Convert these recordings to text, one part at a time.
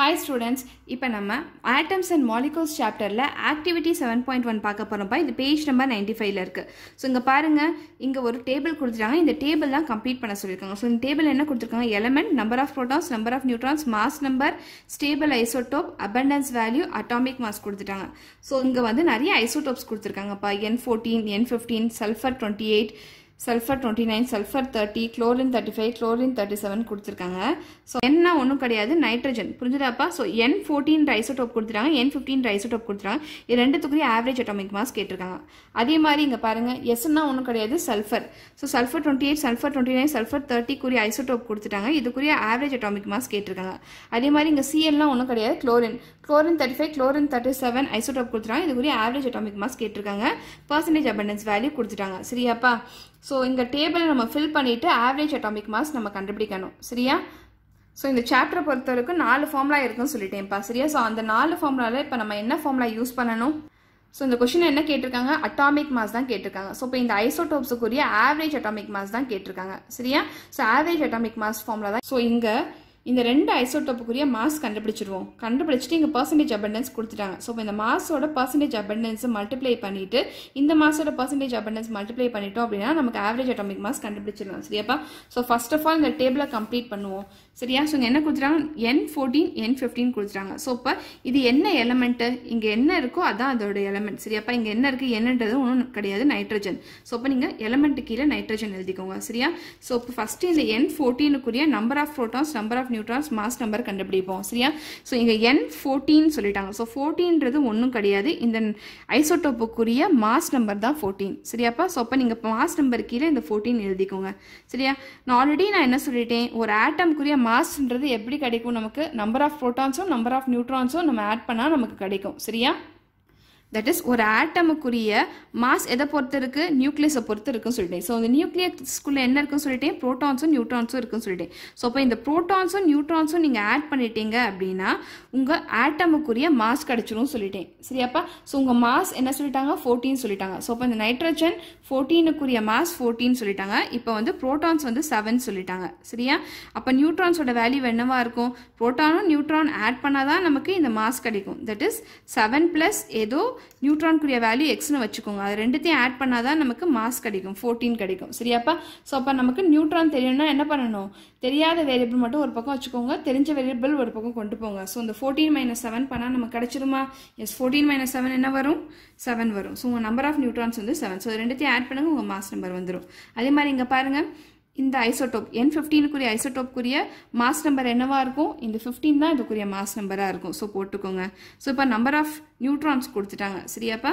hi students இப்போ நம்ம atoms and molecules சாப்டரில் ஆக்டிவிட்டி செவன் பாயிண்ட் ஒன் பார்க்க போகிறோம்ப்பா இது பேஜ் நம்பர் நைன்டி ஃபைவ்ல இருக்குது ஸோ இங்கே பாருங்கள் இங்கே ஒரு டேபிள் கொடுத்துருக்காங்க இந்த டேபிள் தான் கம்ப்ளீட் பண்ண சொல்லியிருக்காங்க ஸோ இந்த டேபிள் என்ன கொடுத்துருக்காங்க element number of protons number of neutrons mass number stable isotope abundance value atomic mass கொடுத்துட்டாங்க ஸோ இங்கே வந்து நிறைய ஐசோடோப்ஸ் கொடுத்துருக்காங்கப்பா N fourteen N fifteen sulphur twenty eight sulphur twenty nine sulphur thirty chlorine thirty five chlorine thirty seven கொடுத்துருக்காங்க so என்ன ஒன்றும் கிடையாது nitrogen புரிஞ்சுதாப்பா ஸோ என் ஃபோர்டீன் ரைசோடோப் கொடுத்துருக்காங்க என் ஃபிஃப்டீன் ரைசோடோப் கொடுத்துருக்காங்க இது ரெண்டுத்துக்குரிய ஆவரேஜ் அட்டாமிக் மாஸ் கேட்டிருக்காங்க அதே மாதிரி இங்கே பாருங்கள் எஸ்ன்னா ஒன்றும் கிடையாது sulphur so sulphur twenty eight sulphur twenty nine sulphur தேர்ட்டிக்குரிய ஐசோடோப் கொடுத்துட்டாங்க இதுக்குரிய ஆவரேஜ் அட்டாமிக் மாஸ் கேட்டிருக்காங்க அதே மாதிரி இங்கே சிஎல்லாம் ஒன்றும் கிடையாது chlorine chlorine thirty five chlorine thirty seven isotope கொடுத்துருக்காங்க இதுக்குரிய ஆவரேஜ் அட்டாமிக் மாஸ் கேட்டிருக்காங்க பர்சன்டேஜ் அபண்டன்ஸ் வேல்யூ கொடுத்துட்டாங்க சரியாப்பா ஸோ இந்த டேபிளை நம்ம ஃபில் பண்ணிவிட்டு ஆவரேஜ் அட்டாமிக் மாஸ் நம்ம கண்டுபிடிக்கணும் சரியா ஸோ இந்த சாப்டர் பொறுத்த வரைக்கும் நாலு ஃபார்முலா இருக்குன்னு சொல்லிட்டேன்ப்பா சரியா ஸோ அந்த நாலு ஃபார்முலாவில் இப்போ நம்ம என்ன ஃபார்முலா யூஸ் பண்ணணும் ஸோ இந்த கொஷின் என்ன கேட்டிருக்காங்க அட்டாமிக் மாஸ் தான் கேட்டிருக்காங்க ஸோ இப்போ இந்த ஐசோடோப்ஸுக்குரிய ஆவரேஜ் அட்டாமிக் மாஸ் தான் கேட்டிருக்காங்க சரியா so average atomic mass formula தான் ஸோ இங்கே இந்த ரெண்டு ஐசோட்டோப்புக்குரிய மாஸ் கண்டுபிடிச்சிருவோம் கண்டுபிடிச்சிட்டு இங்கே பர்சன்டேஜ் அபண்டன்ஸ் கொடுத்துட்டாங்க ஸோ இந்த மாஸோட பர்சன்டேஜ் அபண்டன்ஸ் மல்டிப்ளை பண்ணிவிட்டு இந்த மாசோட பர்சன்டேஜ் அபண்டன்ஸ் மல்டிப்ளை பண்ணிட்டோம் அப்படின்னா நமக்கு ஆவரேஜ் அட்டாமிக் மாஸ் கண்டுபிடிச்சிடலாம் சரியாப்பா ஸோ ஃபர்ஸ்ட் ஆஃப் ஆல் இந்த டேபிளை கம்ப்ளீட் பண்ணுவோம் சரியா ஸோ என்ன கொடுத்துட்டாங்க என் ஃபோர்டீன் என் ஃபிஃப்டீன் கொடுத்துட்டாங்க ஸோ இப்போ இது என்ன எலமெண்ட்டு இங்கே என்ன இருக்கோ அதான் அதோட எலமெண்ட் சரியாப்பா இங்கே என்ன இருக்குது என்னன்றது ஒன்றும் கிடையாது நைட்ரஜன் ஸோ இப்போ நீங்கள் எலமெண்ட்டு கீழே நைட்ரஜன் எழுதிக்கோங்க சரியா ஸோ இப்போ ஃபஸ்ட்டு இந்த என் ஃபோர்டீனுக்குரிய number of protons number of neutrons mass number கண்டுபிடிப்போம் சரியா ஸோ இங்கே என் ஃபோர்டீன் சொல்லிட்டாங்க ஸோ ஃபோர்டீன்றது ஒன்றும் கிடையாது இந்த ஐசோட்டோப்புக்குரிய மாஸ் நம்பர் தான் ஃபோர்டீன் சரியாப்பா ஸோ அப்போ நீங்கள் மாஸ் நம்பர் கீழே இந்த ஃபோர்டீன் எழுதிக்கோங்க சரியா நான் ஆல்ரெடி நான் என்ன சொல்லிட்டேன் ஒரு ஆட்டம்க்குரிய மாஸ்ன்றது எப்படி கிடைக்கும் நமக்கு நம்பர் ஆஃப் ப்ரோட்டான்ஸும் நம்பர் ஆஃப் நியூட்ரான்ஸும் நம்ம ஆட் பண்ணால் நமக்கு கிடைக்கும் சரியா தட் இஸ் ஒரு ஆட்டமுக்குரிய மாஸ் எதை பொறுத்து இருக்கு நியூக்ளியஸை பொறுத்து இருக்குன்னு சொல்லிட்டேன் ஸோ அந்த நியூக்ளியஸ்க்குள்ளே என்ன இருக்குன்னு சொல்லிட்டேன் ப்ரோட்டான்ஸும் நியூட்ரான்ஸும் இருக்குன்னு சொல்லிட்டேன் ஸோ இப்போ இந்த ப்ரோட்டான்ஸும் நியூட்ரான்ஸும் நீங்கள் ஆட் பண்ணிட்டீங்க அப்படின்னா உங்கள் ஆட்டமுக்குரிய மாஸ் கிடச்சிரும் சொல்லிட்டேன் சரியாப்பா ஸோ உங்கள் மாஸ் என்ன சொல்லிட்டாங்க ஃபோர்டீன் சொல்லிட்டாங்க ஸோ இப்போ இந்த நைட்ரஜன் ஃபோர்டீனுக்குரிய மாஸ் ஃபோர்டீன் சொல்லிட்டாங்க இப்போ வந்து ப்ரோட்டான்ஸ் வந்து செவன் சொல்லிட்டாங்க சரியா அப்போ நியூட்ரான்ஸோட வேல்யூ என்னவா இருக்கும் ப்ரோட்டானும் நியூட்ரான் ஆட் பண்ணால் தான் நமக்கு இந்த மாஸ் கிடைக்கும் தட் இஸ் செவன் ப்ளஸ் ஏதோ நியூட்ரான்குரிய வேல்யூ எக்ஸ்னு வச்சுக்கோங்க அது ரெண்டுத்தையும் ஆட் பண்ணால் தான் நமக்கு மாஸ் கிடைக்கும் ஃபோர்டீன் கிடைக்கும் சரியாப்பா ஸோ அப்போ நமக்கு நியூட்ரான் தெரியணும்னா என்ன பண்ணணும் தெரியாத வேரியபிள் மட்டும் ஒரு பக்கம் வச்சுக்கோங்க தெரிஞ்ச வேரியபிள் ஒரு பக்கம் கொண்டு போங்க ஸோ இந்த ஃபோர்டீன் மைனஸ் செவன் பண்ணால் நமக்கு கிடச்சிருமா எஸ் ஃபோர்டீன் மைனஸ் செவன் என்ன வரும் செவன் வரும் ஸோ உங்கள் நம்பர் ஆஃப் நியூட்ரான்ஸ் வந்து செவன் ஸோ ரெண்டுத்தையும் ஆட் பண்ணுங்கள் உங்கள் மாஸ் நம்பர் வந்துடும் அதே மாதிரி இங்கே பாருங்கள் இந்த ஐசோடோப் என் ஃபிஃப்டீனுக்குரிய ஐசோடோப்புக்குரிய மாஸ் நம்பர் என்னவாக இருக்கும் இந்த 15 தான் இதுக்குரிய மாஸ் நம்பராக இருக்கும் ஸோ போட்டுக்கோங்க ஸோ இப்போ நம்பர் ஆஃப் நியூட்ரான்ஸ் கொடுத்துட்டாங்க சரியாப்பா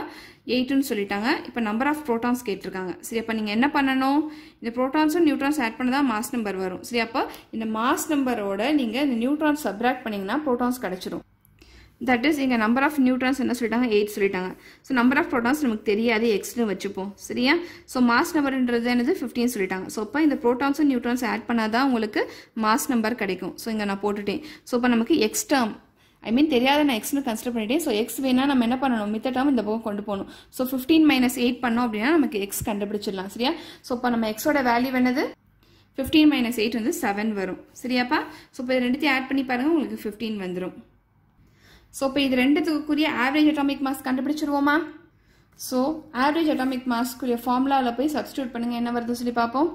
எயிட்டுன்னு சொல்லிட்டாங்க இப்போ நம்பர் ஆஃப் ப்ரோட்டான்ஸ் கேட்டிருக்காங்க சரியாப்பா நீங்கள் என்ன பண்ணணும் இந்த ப்ரோட்டான்ஸும் நியூட்ரான்ஸ் ஆட் பண்ண தான் மாஸ் நம்பர் வரும் சரியாப்பா இந்த மாஸ் நம்பரோட நீங்கள் இந்த நியூட்ரான்ஸ் சப்ராக்ட் பண்ணிங்கன்னா ப்ரோட்டான்ஸ் கிடச்சிரும் தட் இஸ் இங்கே நம்பர் ஆஃப் நியூட்ரான்ஸ் என்ன சொல்லிட்டாங்க எயிட் சொல்லிட்டாங்க ஸோ நம்பர் ஆஃப் ப்ரோட்டான்ஸ் நமக்கு தெரியாது எக்ஸ்னு வச்சுப்போம் சரியா ஸோ மாஸ் நம்பர்ன்றது என்னது ஃபிஃப்டின் சொல்லிட்டாங்க ஸோ அப்போ இந்த ப்ரோட்டான்ஸும் நியூட்ரான்ஸ் ஆட் பண்ணால் தான் உங்களுக்கு மாஸ் நம்பர் கிடைக்கும் ஸோ இங்கே நான் போட்டுட்டேன் ஸோ இப்போ நமக்கு எக்ஸ் டேர்ம் ஐ மீன் தெரியாத நான் எக்ஸ்னு கன்சிடர் பண்ணிட்டேன் ஸோ எக்ஸ் வேணால் நம்ம என்ன பண்ணணும் மித்த டேர்ம் இந்த பக்கம் கொண்டு போகணும் ஸோ ஃபிஃப்டீன் மைனஸ் எயிட் பண்ணோம் அப்படின்னா நமக்கு எக்ஸ் கண்டுபிடிச்சிடலாம் சரியா ஸோ இப்போ நம்ம எக்ஸோட வேல்யூ என்னது ஃபிஃப்டீன் மைனஸ் எயிட் வந்து செவன் வரும் சரியாப்பா ஸோ இப்போ ரெண்டுத்தையும் ஆட் பண்ணி பாருங்கள் உங்களுக்கு ஃபிஃப்டீன் வந்துடும் ஸோ இப்போ இது ரெண்டுத்துக்குரிய ஆவரேஜ் அட்டாமிக் மாஸ் கண்டுபிடிச்சிருவோமா ஸோ ஆவரேஜ் அட்டாமிக் மாஸ்க்குரிய ஃபார்முலாவில் போய் சப்ஸ்டியூட் பண்ணுங்கள் என்ன வருதுன்னு சொல்லி பார்ப்போம்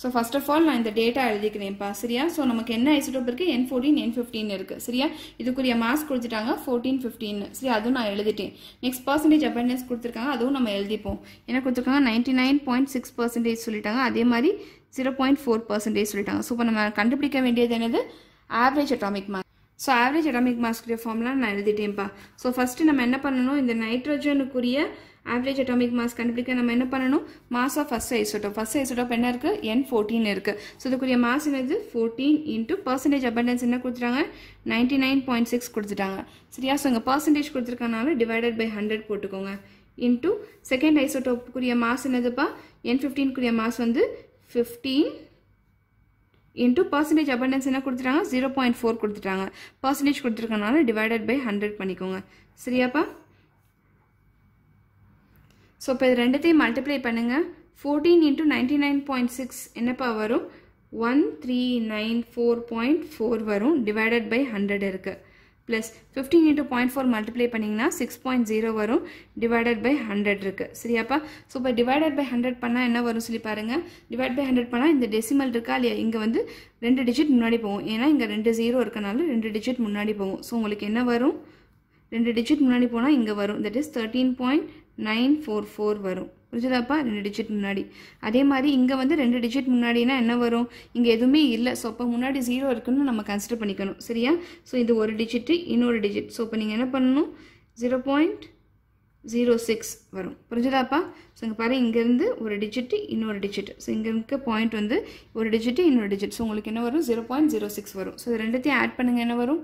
ஸோ ஃபர்ஸ்ட் ஆஃப் ஆல் நான் இந்த டேட்டா எழுதிக்கிறேன்ப்பா சரியா ஸோ நமக்கு என்ன ஐசோடோப் இருக்குது என் ஃபோர்டீன் என் ஃபிஃப்டின் இருக்குது சரியா இதுக்குரிய மாஸ் கொடுத்துட்டாங்க ஃபோர்டீன் ஃபிஃப்டின் சரி அதுவும் நான் எழுதிட்டேன் நெக்ஸ்ட் பர்சன்டேஜ் அபண்டன்ஸ் கொடுத்துருக்காங்க அதுவும் நம்ம எழுதிப்போம் என்ன கொடுத்துருக்காங்க ninety nine point six percentage சொல்லிட்டாங்க அதே மாதிரி ஜீரோ பாயிண்ட் ஃபோர் பர்சன்டேஜ் சொல்லிட்டாங்க ஸோ இப்போ நம்ம கண்டுபிடிக்க வேண்டியது என்னது average atomic mass so average atomic மாஸ்க்குரிய ஃபார்ம்லாம் நான் எழுதிட்டேன்ப்பா ஸோ ஃபஸ்ட்டு நம்ம என்ன பண்ணணும் இந்த நைட்ரஜனுக்குரிய ஆவரேஜ் அட்டாமிக் மாஸ் கண்டுபிடிக்க நம்ம என்ன பண்ணணும் mass of first isotope first isotope என்ன இருக்குது என் ஃபோர்டீன் இருக்குது ஸோ இதுக்குரிய மாஸ் என்னது ஃபோர்டீன் இன்ட்டு பர்சன்டேஜ் அபண்டன்ஸ் என்ன கொடுத்துட்டாங்க நைன்ட்டி நைன் பாயிண்ட் சிக்ஸ் கொடுத்துட்டாங்க சரியா ஸோ இங்கே பர்சன்டேஜ் கொடுத்துருக்கனால டிவைடட் பை ஹண்ட்ரட் போட்டுக்கோங்க இன்ட்டு செகண்ட் ஐசோட்டோப்புக்குரிய மாஸ் என்னதுப்பா என் ஃபிஃப்டீனுக்குரிய மாஸ் வந்து ஃபிஃப்டீன் இன்ட்டு பர்சன்டேஜ் அபண்டன்ஸ் என்ன கொடுத்துட்டாங்க ஜீரோ பாயிண்ட் ஃபோர் கொடுத்துட்டாங்க பர்சன்டேஜ் கொடுத்துருக்கனால டிவைடட் பை ஹண்ட்ரட் பண்ணிக்கோங்க சரியாப்பா ஸோ இப்போ இது ரெண்டுத்தையும் மல்டிப்ளை பண்ணுங்கள் fourteen into ninety nine point six என்னப்பா வரும் one three nine four point four வரும் டிவைடட் பை ஹண்ட்ரட் இருக்குது ப்ளஸ் ஃபிஃப்டின் into 0.4 multiply பண்ணிங்கனா பண்ணிங்கன்னா சிக்ஸ் பாயிண்ட் ஜீரோ வரும் டிவைடட் பை ஹண்ட்ரட் so சரியாப்பா divided by divided by hundred பண்ணால் என்ன வரும் சொல்லி பாருங்கள் டிவைட் பை ஹண்ட்ரட் பண்ணால் இந்த டெசிமல் இருக்கா இல்லையா இங்கே வந்து ரெண்டு டிஜிட் முன்னாடி போகும் ஏனா இங்கே ரெண்டு ஜீரோ இருக்கனால ரெண்டு டிஜிட் முன்னாடி போகும் ஸோ உங்களுக்கு என்ன வரும் ரெண்டு டிஜிட் முன்னாடி போனால் இங்கே வரும் that is thirteen point nine four four வரும் புரிஞ்சுதாப்பா ரெண்டு டிஜிட் முன்னாடி அதே மாதிரி இங்கே வந்து ரெண்டு டிஜிட் முன்னாடினா என்ன வரும் இங்கே எதுவுமே இல்லை ஸோ அப்போ முன்னாடி ஜீரோ இருக்குன்னு நம்ம கன்சிடர் பண்ணிக்கணும் சரியா ஸோ இது ஒரு டிஜிட்டு இன்னொரு டிஜிட் ஸோ இப்போ நீங்கள் என்ன பண்ணணும் ஜீரோ பாயிண்ட் ஜீரோ சிக்ஸ் வரும் புரிஞ்சுதாப்பா ஸோ இங்கே பாரு இங்கேருந்து ஒரு டிஜிட்டு இன்னொரு டிஜிட் ஸோ இங்கே இருக்க பாயிண்ட் வந்து ஒரு டிஜிட்டு இன்னொரு டிஜிட் ஸோ உங்களுக்கு என்ன வரும் ஜீரோ பாயிண்ட் ஜீரோ சிக்ஸ் வரும் ஸோ ரெண்டுத்தையும் ஆட் பண்ணுங்கள் என்ன வரும்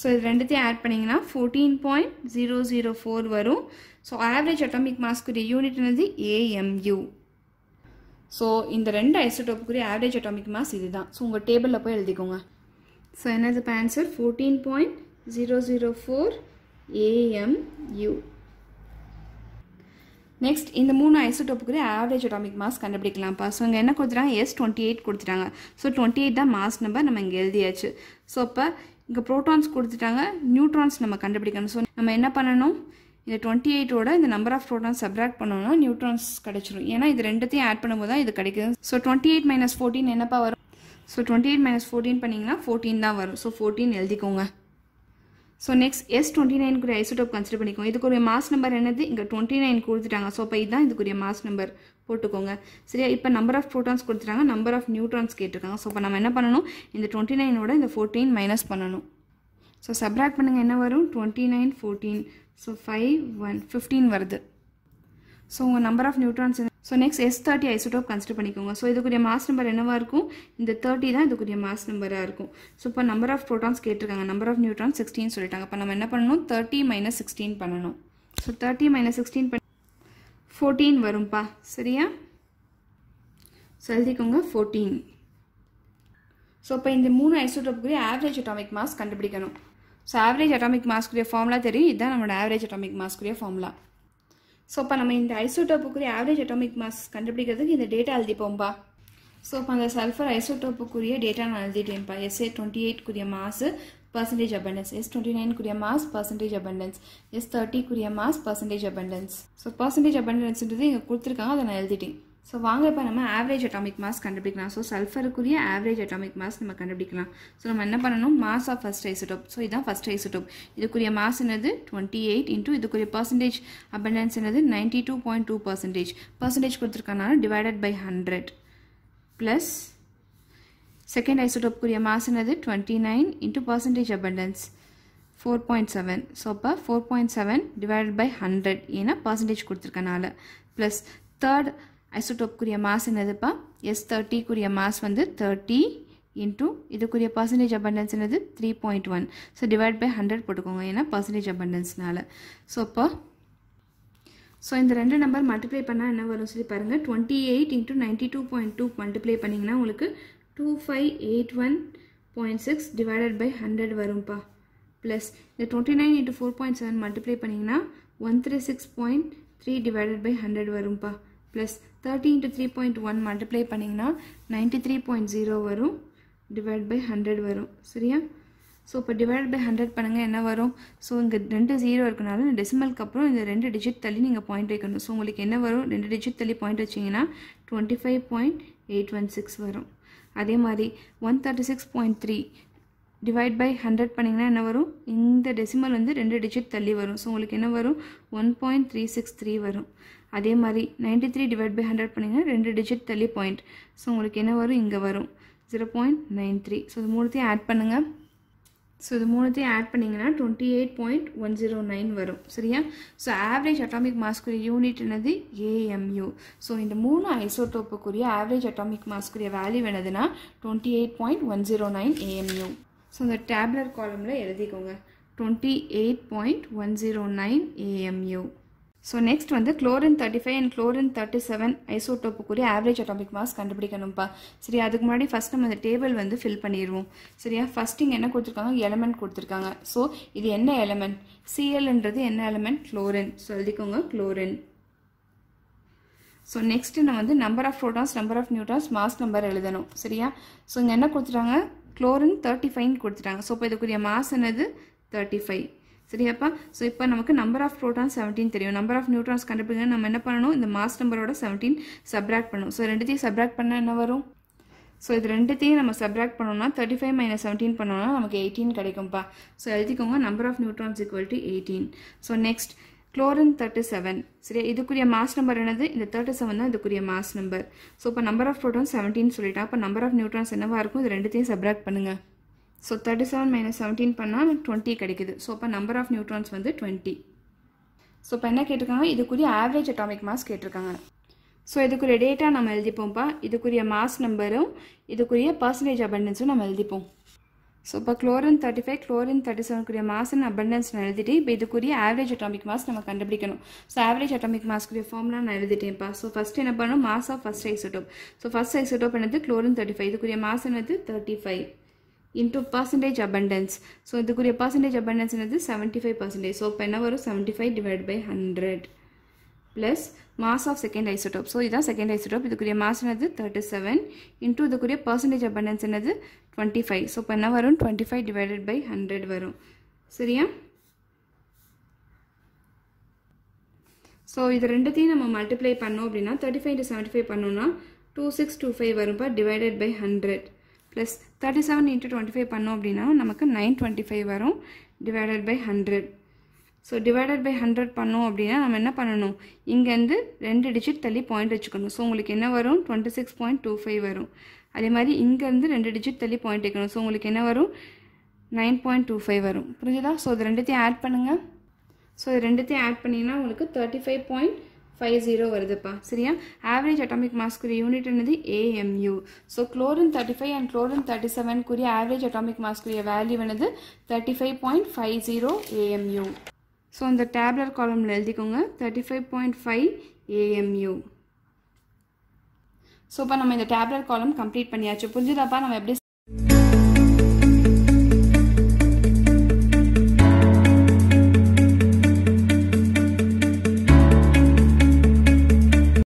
ஸோ இது ரெண்டுத்தையும் ஆட் பண்ணிங்கன்னா fourteen point zero zero four வரும் ஸோ ஆவரேஜ் அட்டாமிக் மாஸ்க்குரிய யூனிட் என்னது ஏஎம்யூ ஸோ இந்த ரெண்டு isotope ஆவரேஜ் average மாஸ் இது தான் ஸோ உங்கள் டேபிளில் போய் எழுதிக்கோங்க ஸோ என்னது இப்போ answer fourteen point zero zero four AMU next இந்த மூணு கண்டப்படிக்கலாம் ஆவரேஜ் அட்டாமிக் மாஸ் என்ன கொடுத்துட்டாங்க S twenty So, 28 so twenty eight தான் மாஸ் நம்பர் நம்ம இங்கே எழுதியாச்சு ஸோ அப்போ இங்கே ப்ரோட்டான்ஸ் கொடுத்துட்டாங்க நியூட்ரான்ஸ் நம்ம கண்டுபிடிக்கணும் ஸோ நம்ம என்ன பண்ணணும் இந்த டுவெண்ட்டி எயிட்டோட இந்த நம்பர் ஆஃப் ப்ரோட்டான்ஸ் சப்ராக்ட் பண்ணோம்னா நியூட்ரான்ஸ் கிடைச்சிரும் ஏன்னா இது ரெண்டுத்தையும் ஆட் பண்ணும்போது தான் இது கிடைக்குது so twenty eight minus fourteen என்னப்பா வரும் so twenty eight minus fourteen பண்ணிங்கன்னா ஃபோர்டீன் தான் வரும் ஸோ ஃபோர்டீன் எழுதிக்கோங்க ஸோ நெக்ஸ்ட் எஸ் டுவெண்ட்டி நைனுக்குரிய ஐசோடோப் கன்சிடர் பண்ணிக்கோங்க இதுக்குரிய மாஸ் நம்பர் என்னது இங்கே டுவெண்ட்டி நைன் கொடுத்துட்டாங்க ஸோ இப்போ இதுதான் இதுக்குரிய மாஸ் நம்பர் போட்டுக்கோங்க சரியா இப்போ நம்பர் ஆஃப் ப்ரோட்டான்ஸ் கொடுத்துட்டாங்க நம்பர் ஆஃப் நியூட்ரான்ஸ் கேட்டிருக்காங்க ஸோ இப்போ நம்ம என்ன பண்ணணும் இந்த டுவெண்ட்டி நைனோட இந்த ஃபோர்டீன் மைனஸ் பண்ணணும் ஸோ சப்ராக்ட் பண்ணுங்கள் என்ன வரும் twenty nine fourteen so five one fifteen வருது ஸோ உங்கள் number of neutrons so next S thirty isotope consider பண்ணிக்கோங்க ஸோ இதுக்குரிய மாஸ் நம்பர் என்னவாக இருக்கும் இந்த தேர்ட்டி தான் இதுக்குரிய மாஸ் நம்பராக இருக்கும் ஸோ இப்போ நம்பர் ஆஃப் ப்ரோட்டான்ஸ் கேட்டிருக்காங்க நம்பர் ஆஃப் நியூட்ரான் சிக்ஸ்டீன் சொல்லிட்டாங்க இப்போ நம்ம என்ன பண்ணணும் தேர்ட்டி மைனஸ் சிக்ஸ்டீன் பண்ணணும் ஸோ தேர்ட்டி மைனஸ் சிக்ஸ்டீன் பண்ண ஃபோர்டீன் வரும்ப்பா சரியா ஸோ எழுதிக்கோங்க ஃபோர்டீன் ஸோ இப்போ இந்த மூணு ஐசோடோப்புக்குரிய ஆவரேஜ் அட்டாமிக் மாஸ் கண்டுபிடிக்கணும் ஸோ ஆவரேஜ் அட்டாமிக் மாஸ்க்குரிய ஃபார்முலா தெரியும் இதுதான் நம்மளோட ஆவரேஜ் அட்டாமிக் மாஸ்க்குரிய ஃபார்முலா ஸோ அப்போ நம்ம இந்த ஐசோட்டோப்புக்குரிய ஆவரேஜ் அட்டாமிக் மாஸ் கண்டுபிடிக்கிறதுக்கு இந்த டேட்டா எழுதிப்போம்பா ஸோ அப்போ அந்த சல்ஃபர் ஐசோட்டோப்புக்குரிய டேட்டா நான் எழுதிட்டேன்ப்பா எஸ்ஏ டுவெண்ட்டி எயிட் குரிய mass percentage abundance S twenty நைன்குரிய மாஸ் பர்சன்டேஜ் அபண்டன்ஸ் எஸ் தேர்ட்டிக்குரிய mass percentage abundance so percentage அபண்டன்ஸ்ன்றது இங்கே கொடுத்துருக்காங்க அதை நான் எழுதிட்டேன் ஸோ வாங்க இப்போ நம்ம ஆவரேஜ் அட்டாமிக் மாஸ் கண்டுபிடிக்கலாம் ஸோ சல்ஃபருக்குரிய ஆவரேஜ் அட்டாமிக் மாஸ் நம்ம கண்டுபிடிக்கலாம் ஸோ நம்ம என்ன பண்ணணும் mass of first isotope so இதான் ஃபஸ்ட் ஐசோடோப் இதுக்குரிய மாஸ் என்னது டுவெண்ட்டி எயிட் இன்ட்டு இதுக்குரிய பர்சன்டேஜ் அபண்டன்ஸ் என்னது ninety two point two percentage percentage கொடுத்துருக்கனால divided by hundred plus second ஐசோட்டோப்புக்குரிய மாஸ் என்னது twenty nine into percentage abundance four point seven so அப்போ four point seven divided by hundred ஏன்னா percentage கொடுத்துருக்கனால plus third ஐசோடோப்புக்குரிய mass என்னதுப்பா S தேர்ட்டிக்குரிய mass வந்து தேர்ட்டி இன்ட்டு இதுக்குரிய பர்சன்டேஜ் அபண்டன்ஸ் என்னது three point one so divide by hundred போட்டுக்கோங்க ஏன்னா பர்சன்டேஜ் அபண்டன்ஸ்னால ஸோ அப்போ ஸோ இந்த ரெண்டு நம்பர் மல்டிப்ளை பண்ணால் என்ன வரும் சொல்லி பாருங்கள் twenty eight into ninety two point two multiply பண்ணிங்கன்னா உங்களுக்கு two five eight one point six divided by hundred வரும்ப்பா ப்ளஸ் இந்த twenty nine into four point seven multiply பண்ணிங்கன்னா one three six point three divided by hundred வரும்ப்பா plus thirty into three point one multiply பண்ணிங்கன்னா ninety three point zero வரும் divide by hundred வரும் சரியா so இப்போ divide by hundred பண்ணுங்கள் என்ன வரும் ஸோ இங்கே ரெண்டு ஜீரோ இருக்கனால டெசிமலுக்கு அப்புறம் இந்த ரெண்டு டிஜிட் தள்ளி நீங்கள் பாயிண்ட் வைக்கணும் ஸோ உங்களுக்கு என்ன வரும் ரெண்டு டிஜிட் தள்ளி பாயிண்ட் வச்சிங்கன்னா twenty five point eight one six வரும் அதே மாதிரி one thirty six point three divide by hundred பண்ணிங்கன்னா என்ன வரும் இந்த டெசிமல் வந்து ரெண்டு டிஜிட் தள்ளி வரும் ஸோ உங்களுக்கு என்ன வரும் ஒன் த்ரீ சிக்ஸ் த்ரீ வரும் அதே மாதிரி ninety three divide by hundred பண்ணிங்கன்னா ரெண்டு டிஜிட் தள்ளி பாயிண்ட் ஸோ உங்களுக்கு என்ன வரும் இங்கே வரும் zero point nine three so இது மூணுத்தையும் ஆட் பண்ணுங்கள் ஸோ இது மூணுத்தையும் ஆட் பண்ணிங்கன்னா twenty eight point one zero nine வரும் சரியா ஸோ ஆவரேஜ் அட்டாமிக் மாஸ்க்குரிய யூனிட் என்னது ஏஎம்யூ ஸோ இந்த மூணு ஐசோடோப்புக்குரிய ஆவரேஜ் அட்டாமிக் மாஸ்க்குரிய வேல்யூ என்னதுன்னா twenty eight point one zero nine AMU so இந்த டேப்லர் காலமில் எழுதிக்கோங்க twenty eight point one zero nine AMU so next வந்து chlorine thirty five and chlorine thirty seven ஐசோட்டோப்புக்குரிய ஆவரேஜ் அட்டாமிக் மாஸ் கண்டுபிடிக்கணும்ப்பா சரி அதுக்கு முன்னாடி ஃபஸ்ட் நம்ம இந்த டேபிள் வந்து ஃபில் பண்ணிடுவோம் சரியா ஃபஸ்ட் இங்கே என்ன கொடுத்துருக்காங்க எலமெண்ட் கொடுத்துருக்காங்க ஸோ இது என்ன எலமெண்ட் சிஎல்ன்றது என்ன எலமெண்ட் குளோரின் ஸோ எழுதிக்கோங்க குளோரின் ஸோ நெக்ஸ்ட்டு நான் வந்து number of protons number of neutrons mass number எழுதணும் சரியா ஸோ இங்கே என்ன கொடுத்துட்டாங்க குளோரின் தேர்ட்டி ஃபைவ்னு கொடுத்துட்டாங்க ஸோ இப்போ இதுக்குரிய மாஸ் என்னது தேர்ட்டி ஃபைவ் சரியாப்பா ஸோ இப்போ நமக்கு நம்பர் ஆஃப் ப்ரோட்டான் செவன்டீன் தெரியும் நம்பர் ஆஃப் நியூட்ரான்ஸ் கண்டுபிடிக்க நம்ம என்ன பண்ணணும் இந்த மாஸ் நம்பரோட செவன்டீன் சப்ராக்ட் பண்ணணும் ஸோ ரெண்டுத்தையும் சப்ராக்ட் பண்ணால் என்ன வரும் ஸோ இது ரெண்டுத்தையும் நம்ம சப்ராக்ட் பண்ணோம்னா தேர்ட்டி ஃபைவ் மைனஸ் செவன்டீன் பண்ணோம்னா நமக்கு எயிட்டீன் கிடைக்கும்ப்பா ஸோ எழுதிக்கோங்க number of neutrons equal to eighteen so next chlorine thirty seven சரியா இதுக்குரிய மாஸ் நம்பர் என்னது இந்த தேர்ட்டி செவன் தான் இதுக்குரிய மாஸ் நம்பர் ஸோ இப்போ நம்பர் ஆஃப் ப்ரோட்டான் செவன்டீன் சொல்லிட்டா அப்போ நம்பர் ஆஃப் நியூட்ரான்ஸ் என்னவாக இருக்கும் இது ரெண்டுத்தையும் சப்ராக்ட் பண்ணுங்கள் so thirty seven minus seventeen பண்ணால் எனக்கு டுவெண்ட்டி கிடைக்குது ஸோ இப்போ நம்பர் ஆஃப் நியூட்ரான்ஸ் வந்து டுவெண்ட்டி ஸோ இப்போ என்ன கேட்டிருக்காங்க இதுக்குரிய ஆவரேஜ் அட்டாமிக் மாஸ் கேட்டிருக்காங்க ஸோ இதுக்குரிய டேட்டா நம்ம எழுதிப்போம்ப்பா இதுக்குரிய மாஸ் நம்பரும் இதுக்குரிய பர்சன்டேஜ் அபண்டன்ஸும் நம்ம எழுதிப்போம் ஸோ இப்போ chlorine thirty five chlorine thirty செவனுக்குரிய மாஸ் அண்ட் அபண்டன்ஸ் நான் எழுதிட்டு இப்போ இதுக்குரிய ஆவரேஜ் அட்டாமிக் மாஸ் நம்ம கண்டுபிடிக்கணும் ஸோ ஆவரேஜ் அட்டாமிக் மாஸ்க்குரிய ஃபார்ம்லாம் நான் எழுதிட்டேன்ப்பா ஸோ ஃபஸ்ட் என்ன பண்ணணும் mass of first isotope so first isotope என்னது குளோரின் தேர்ட்டி ஃபைவ் இதுக்குரிய மாஸ் என்னது thirty five into percentage abundance so இதுக்குரிய பர்சன்டேஜ் அபண்டன்ஸ்ன்றது செவன்ட்டி ஃபைவ் பர்சன்டேஜ் ஸோ இப்போ என்ன வரும் seventy five divide by hundred plus mass of second isotope so இதுதான் second isotope இதுக்குரிய மாஸ் என்னது தேர்ட்டி செவன் இன்டூ இதுக்குரிய பர்சன்டேஜ் அபண்டன்ஸ் என்னது டுவெண்ட்டி ஃபைவ் ஸோ இப்போ என்ன வரும் twenty five divided by hundred வரும் சரியா ஸோ இது ரெண்டுத்தையும் நம்ம மல்டிப்ளை பண்ணோம் அப்படின்னா thirty five into seventy five பண்ணோம்னா டூ சிக்ஸ் டூ ஃபைவ் வரும்பா divided by hundred plus thirty seven into twenty five பண்ணோம் அப்படின்னா நமக்கு நைன் டுவெண்ட்டி ஃபைவ் வரும் divided by hundred so divided by hundred பண்ணோம் அப்படின்னா நம்ம என்ன பண்ணணும் இங்கேருந்து ரெண்டு டிஜிட் தள்ளி point வச்சுக்கணும் ஸோ உங்களுக்கு என்ன வரும் twenty six point two five வரும் அதே மாதிரி இங்கேருந்து ரெண்டு டிஜிட் தள்ளி பாயிண்ட் வைக்கணும் ஸோ உங்களுக்கு என்ன வரும் நைன் பாயிண்ட் டூ ஃபைவ் வரும் புரிஞ்சுதா ஸோ இது ரெண்டுத்தையும் ஆட் பண்ணுங்கள் ஸோ இது ரெண்டுத்தையும் ஆட் பண்ணிங்கன்னா உங்களுக்கு தேர்ட்டி ஃபைவ் ஃபைவ் ஜீரோ வருதுப்பா சரியா ஆவரேஜ் அட்டாமிக் మాస్ யூனிட் என்னது అనేది so so thirty five and and thirty thirty average atomic average value என்னது thirty five point five zero AMU so இந்த டேப்லர் காலமில் எழுதிக்கோங்க thirty five point five AMU so இப்போ நம்ம இந்த டேப்லர் காலம் கம்ப்ளீட் பண்ணியாச்சு புரிஞ்சுதாப்பா நம்ம எப்படி